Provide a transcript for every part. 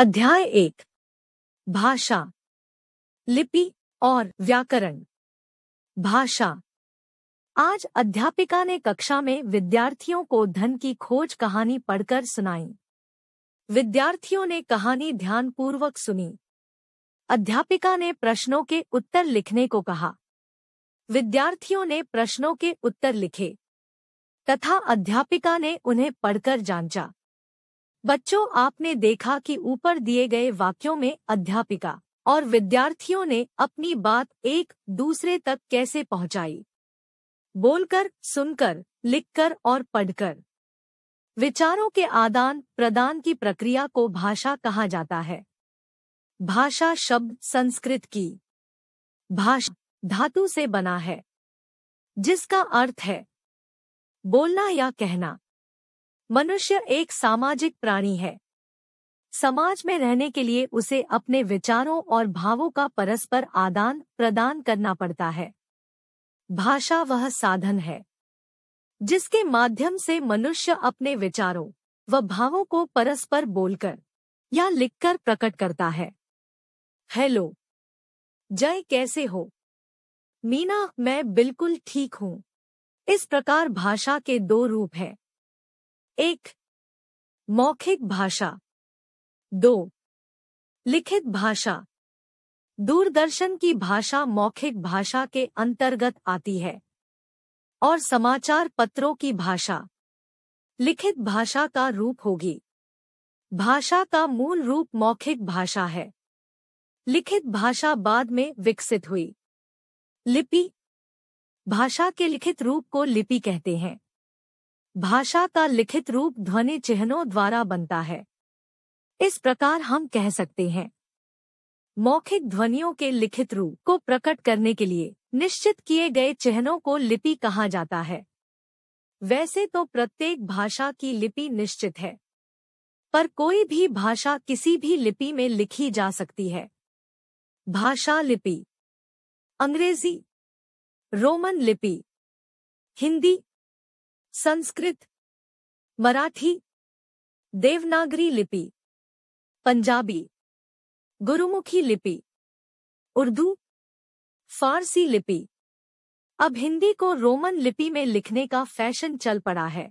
अध्याय एक भाषा लिपि और व्याकरण भाषा आज अध्यापिका ने कक्षा में विद्यार्थियों को धन की खोज कहानी पढ़कर सुनाई विद्यार्थियों ने कहानी ध्यानपूर्वक सुनी अध्यापिका ने प्रश्नों के उत्तर लिखने को कहा विद्यार्थियों ने प्रश्नों के उत्तर लिखे तथा अध्यापिका ने उन्हें पढ़कर जांचा बच्चों आपने देखा कि ऊपर दिए गए वाक्यों में अध्यापिका और विद्यार्थियों ने अपनी बात एक दूसरे तक कैसे पहुंचाई बोलकर सुनकर लिखकर और पढ़कर विचारों के आदान प्रदान की प्रक्रिया को भाषा कहा जाता है भाषा शब्द संस्कृत की भाषा धातु से बना है जिसका अर्थ है बोलना या कहना मनुष्य एक सामाजिक प्राणी है समाज में रहने के लिए उसे अपने विचारों और भावों का परस्पर आदान प्रदान करना पड़ता है भाषा वह साधन है जिसके माध्यम से मनुष्य अपने विचारों व भावों को परस्पर बोलकर या लिखकर प्रकट करता है हेलो जय कैसे हो मीना मैं बिल्कुल ठीक हूँ इस प्रकार भाषा के दो रूप हैं एक मौखिक भाषा दो लिखित भाषा दूरदर्शन की भाषा मौखिक भाषा के अंतर्गत आती है और समाचार पत्रों की भाषा लिखित भाषा का रूप होगी भाषा का मूल रूप मौखिक भाषा है लिखित भाषा बाद में विकसित हुई लिपि भाषा के लिखित रूप को लिपि कहते हैं भाषा का लिखित रूप ध्वनि चिन्हों द्वारा बनता है इस प्रकार हम कह सकते हैं मौखिक ध्वनियों के लिखित रूप को प्रकट करने के लिए निश्चित किए गए चिन्हों को लिपि कहा जाता है वैसे तो प्रत्येक भाषा की लिपि निश्चित है पर कोई भी भाषा किसी भी लिपि में लिखी जा सकती है भाषा लिपि अंग्रेजी रोमन लिपि हिंदी संस्कृत मराठी देवनागरी लिपि पंजाबी गुरुमुखी लिपि उर्दू फारसी लिपि अब हिंदी को रोमन लिपि में लिखने का फैशन चल पड़ा है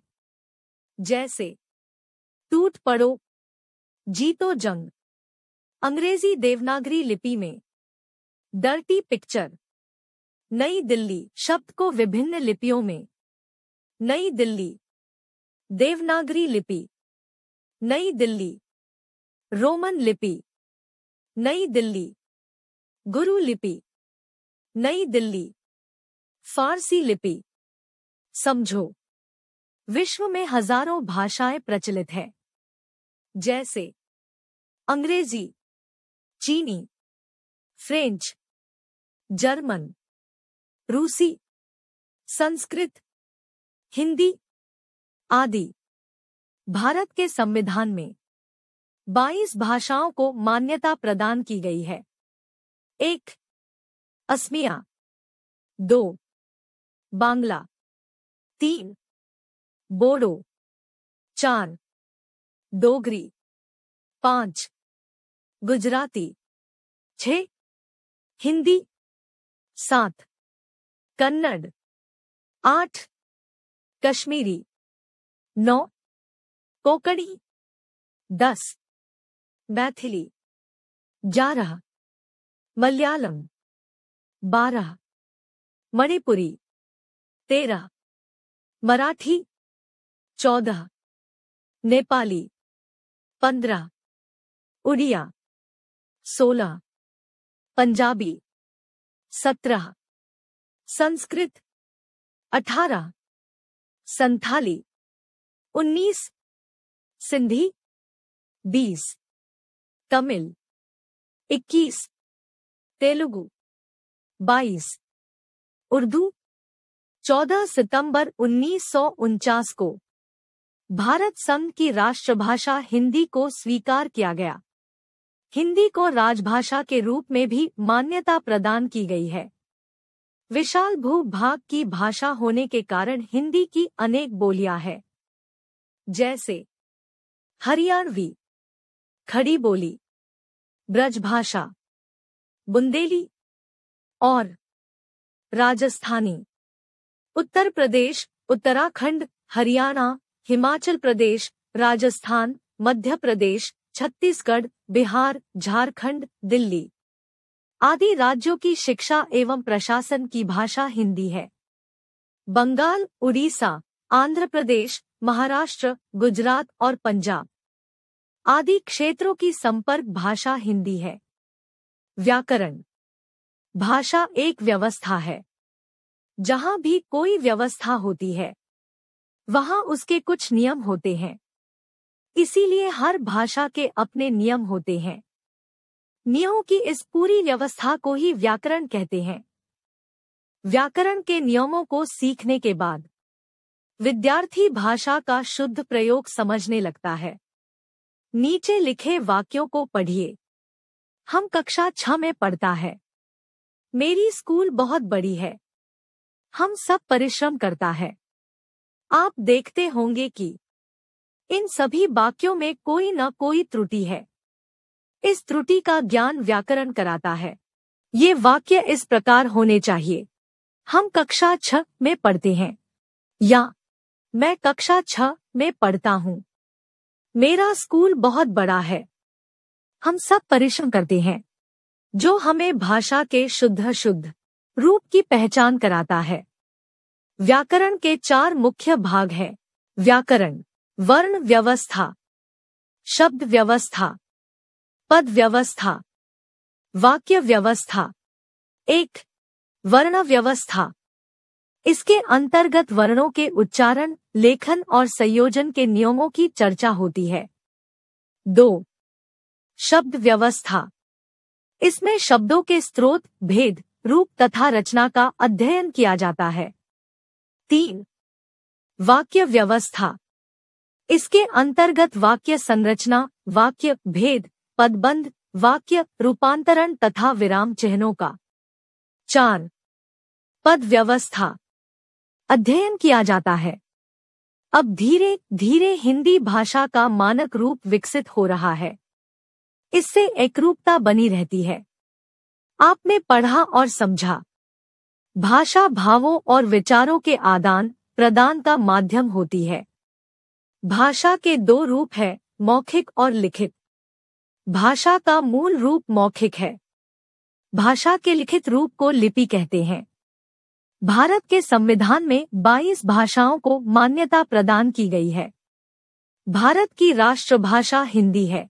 जैसे टूट पड़ो जीतो जंग अंग्रेजी देवनागरी लिपि में डर्टी पिक्चर नई दिल्ली शब्द को विभिन्न लिपियों में नई दिल्ली देवनागरी लिपि नई दिल्ली रोमन लिपि नई दिल्ली गुरु लिपि नई दिल्ली फारसी लिपि समझो विश्व में हजारों भाषाएं प्रचलित हैं जैसे अंग्रेजी चीनी फ्रेंच जर्मन रूसी संस्कृत हिंदी आदि भारत के संविधान में 22 भाषाओं को मान्यता प्रदान की गई है एक असमिया दो बांग्ला तीन बोडो चार डोगरी पांच गुजराती छ हिंदी सात कन्नड़ आठ कश्मीरी नौ कोकड़ी दस मैथिली ग्यारह मलयालम बारह मणिपुरी तेरह मराठी चौदह नेपाली पंद्रह उड़िया सोलह पंजाबी सत्रह संस्कृत अठारह संथाली उन्नीस सिंधी बीस तमिल इक्कीस तेलुगु बाईस उर्दू चौदह सितंबर उन्नीस को भारत संघ की राष्ट्रभाषा हिंदी को स्वीकार किया गया हिंदी को राजभाषा के रूप में भी मान्यता प्रदान की गई है विशाल भूभाग की भाषा होने के कारण हिंदी की अनेक बोलियां हैं जैसे हरियाणवी खड़ी बोली ब्रजभाषा बुंदेली और राजस्थानी उत्तर प्रदेश उत्तराखंड हरियाणा हिमाचल प्रदेश राजस्थान मध्य प्रदेश छत्तीसगढ़ बिहार झारखंड दिल्ली आदि राज्यों की शिक्षा एवं प्रशासन की भाषा हिंदी है बंगाल उड़ीसा आंध्र प्रदेश महाराष्ट्र गुजरात और पंजाब आदि क्षेत्रों की संपर्क भाषा हिंदी है व्याकरण भाषा एक व्यवस्था है जहां भी कोई व्यवस्था होती है वहां उसके कुछ नियम होते हैं इसीलिए हर भाषा के अपने नियम होते हैं नियमों की इस पूरी व्यवस्था को ही व्याकरण कहते हैं व्याकरण के नियमों को सीखने के बाद विद्यार्थी भाषा का शुद्ध प्रयोग समझने लगता है नीचे लिखे वाक्यों को पढ़िए हम कक्षा छ में पढ़ता है मेरी स्कूल बहुत बड़ी है हम सब परिश्रम करता है आप देखते होंगे कि इन सभी वाक्यों में कोई न कोई त्रुटि है इस त्रुटि का ज्ञान व्याकरण कराता है ये वाक्य इस प्रकार होने चाहिए हम कक्षा छ में पढ़ते हैं या मैं कक्षा छ में पढ़ता हूँ मेरा स्कूल बहुत बड़ा है हम सब परिश्रम करते हैं जो हमें भाषा के शुद्ध शुद्ध रूप की पहचान कराता है व्याकरण के चार मुख्य भाग हैं व्याकरण वर्ण व्यवस्था शब्द व्यवस्था पद व्यवस्था वाक्य व्यवस्था एक वर्ण व्यवस्था इसके अंतर्गत वर्णों के उच्चारण लेखन और संयोजन के नियमों की चर्चा होती है दो शब्द व्यवस्था इसमें शब्दों के स्रोत भेद रूप तथा रचना का अध्ययन किया जाता है तीन वाक्य व्यवस्था इसके अंतर्गत वाक्य संरचना वाक्य भेद पदबंध वाक्य रूपांतरण तथा विराम चिन्हों का चार पद व्यवस्था अध्ययन किया जाता है अब धीरे धीरे हिंदी भाषा का मानक रूप विकसित हो रहा है इससे एकरूपता बनी रहती है आपने पढ़ा और समझा भाषा भावों और विचारों के आदान प्रदान का माध्यम होती है भाषा के दो रूप है मौखिक और लिखित भाषा का मूल रूप मौखिक है भाषा के लिखित रूप को लिपि कहते हैं भारत के संविधान में 22 भाषाओं को मान्यता प्रदान की गई है भारत की राष्ट्रभाषा हिंदी है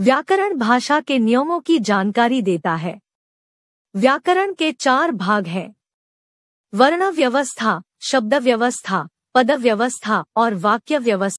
व्याकरण भाषा के नियमों की जानकारी देता है व्याकरण के चार भाग हैं वर्ण व्यवस्था शब्द व्यवस्था पद व्यवस्था और वाक्य व्यवस्था